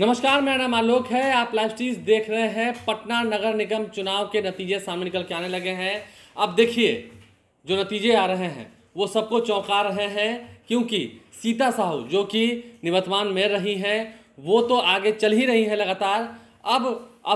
नमस्कार मेरा नाम आलोक है आप लाइव स्टीज देख रहे हैं पटना नगर निगम चुनाव के नतीजे सामने निकल के आने लगे हैं अब देखिए जो नतीजे आ रहे हैं वो सबको चौंका रहे हैं क्योंकि सीता साहू जो कि निवर्तमान में रही हैं वो तो आगे चल ही रही हैं लगातार अब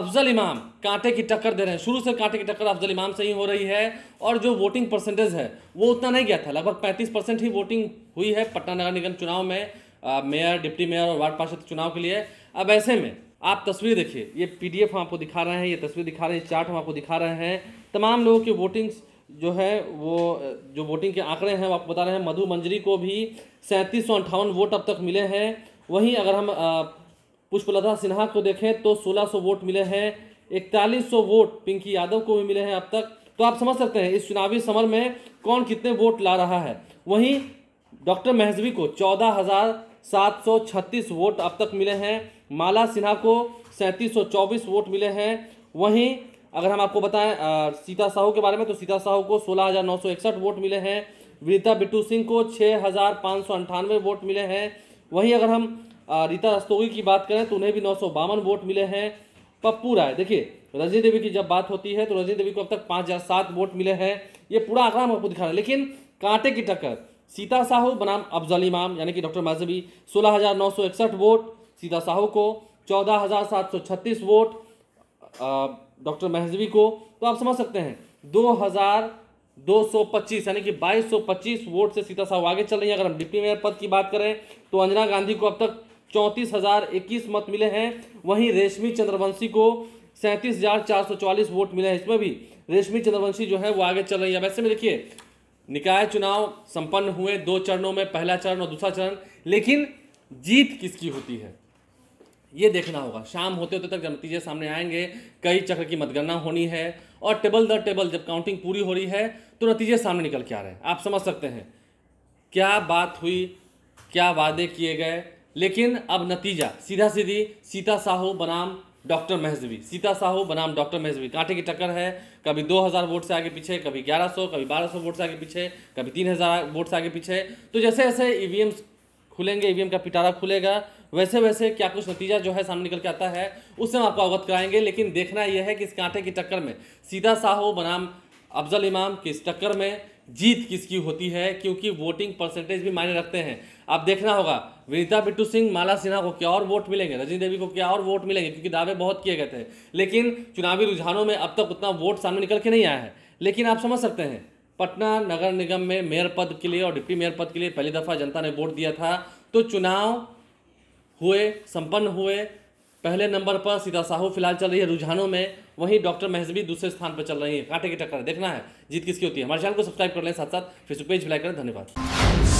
अफजल इमाम कांटे की टक्कर दे रहे हैं शुरू से कांटे की टक्कर अफजल इमाम से ही हो रही है और जो वोटिंग परसेंटेज है वो उतना नहीं गया था लगभग पैंतीस परसेंट ही वोटिंग हुई है पटना नगर निगम चुनाव में मेयर डिप्टी मेयर और वार्ड पार्षद चुनाव के लिए अब ऐसे में आप तस्वीर देखिए ये पीडीएफ हम आपको दिखा रहे हैं ये तस्वीर दिखा रहे हैं चार्ट हम आपको दिखा रहे हैं तमाम लोगों की वोटिंग्स जो है वो जो वोटिंग के आंकड़े हैं वो आपको बता रहे हैं मधु मंजरी को भी सैंतीस सौ अंठावन वोट अब तक मिले हैं वहीं अगर हम पुष्पलता सिन्हा को देखें तो 1600 वोट मिले हैं इकतालीस वोट पिंकी यादव को भी मिले हैं अब तक तो आप समझ सकते हैं इस चुनावी समर में कौन कितने वोट ला रहा है वहीं डॉक्टर महजवी को चौदह हज़ार 736 वोट अब तक मिले हैं माला सिन्हा को सैंतीस वोट मिले हैं वहीं अगर हम आपको बताएं आ, सीता साहू के बारे में तो सीता साहू को सोलह वोट मिले हैं रीता बिट्टू सिंह को छः वोट मिले हैं वहीं अगर हम आ, रीता रस्तोगी की बात करें तो उन्हें भी नौ वोट मिले हैं पप्पू राय देखिए रजनी देवी की जब बात होती है तो रजनी देवी को अब तक पाँच वोट मिले हैं ये पूरा आंकड़ा हम आपको दिखा रहे हैं लेकिन कांटे की टक्कर सीता साहू बनाम अफजल इमाम यानी कि डॉक्टर मजहबी सोलह हज़ार नौ सौ इकसठ वोट सीता साहू को चौदह हज़ार सात सौ छत्तीस वोट डॉक्टर महजबी को तो आप समझ सकते हैं दो हज़ार दो सौ पच्चीस यानी कि बाईस सौ पच्चीस वोट से सीता साहू आगे चल रही हैं अगर हम डिप्टी मेयर पद की बात करें तो अंजना गांधी को अब तक चौंतीस हज़ार इक्कीस मत मिले हैं वहीं रेशमी चंद्रवंशी को सैंतीस हज़ार चार सौ चौवालीस वोट मिले हैं इसमें भी रेशमी चंद्रवंशी जो है वो आगे चल रही है वैसे में देखिए निकाय चुनाव संपन्न हुए दो चरणों में पहला चरण और दूसरा चरण लेकिन जीत किसकी होती है ये देखना होगा शाम होते होते तक जब नतीजे सामने आएंगे कई चक्र की मतगणना होनी है और टेबल दर टेबल जब काउंटिंग पूरी हो रही है तो नतीजे सामने निकल के आ रहे हैं आप समझ सकते हैं क्या बात हुई क्या वादे किए गए लेकिन अब नतीजा सीधा सीधी सीता साहू बनाम डॉक्टर महजवी सीता साहू बनाम डॉक्टर महजवी कांटे की टक्कर है कभी 2000 वोट से आगे पीछे कभी 1100 कभी 1200 वोट से आगे पीछे कभी 3000 वोट से आगे पीछे तो जैसे जैसे ई e खुलेंगे ई e का पिटारा खुलेगा वैसे वैसे क्या कुछ नतीजा जो है सामने निकल के आता है उससे हम आपको अवगत कराएंगे लेकिन देखना यह है कि इस कांटे की टक्कर में सीता साहू बनाम अफजल इमाम की इस टक्कर में जीत किसकी होती है क्योंकि वोटिंग परसेंटेज भी मायने रखते हैं आप देखना होगा विनीता बिट्टू सिंह माला सिन्हा को क्या और वोट मिलेंगे रजनी देवी को क्या और वोट मिलेंगे क्योंकि दावे बहुत किए गए थे लेकिन चुनावी रुझानों में अब तक उतना वोट सामने निकल के नहीं आया है लेकिन आप समझ सकते हैं पटना नगर निगम में मेयर पद के लिए और डिप्टी मेयर पद के लिए पहली दफ़ा जनता ने वोट दिया था तो चुनाव हुए संपन्न हुए पहले नंबर पर सीता साहू फिलहाल चल रही है रुझानों में वहीं डॉक्टर महजबी दूसरे स्थान पर चल रही है कांटे की टक्कर देखना है जीत किसकी होती है हमारे चैनल को सब्सक्राइब कर लें साथ साथ फेसबुक पेज लाइक करें धन्यवाद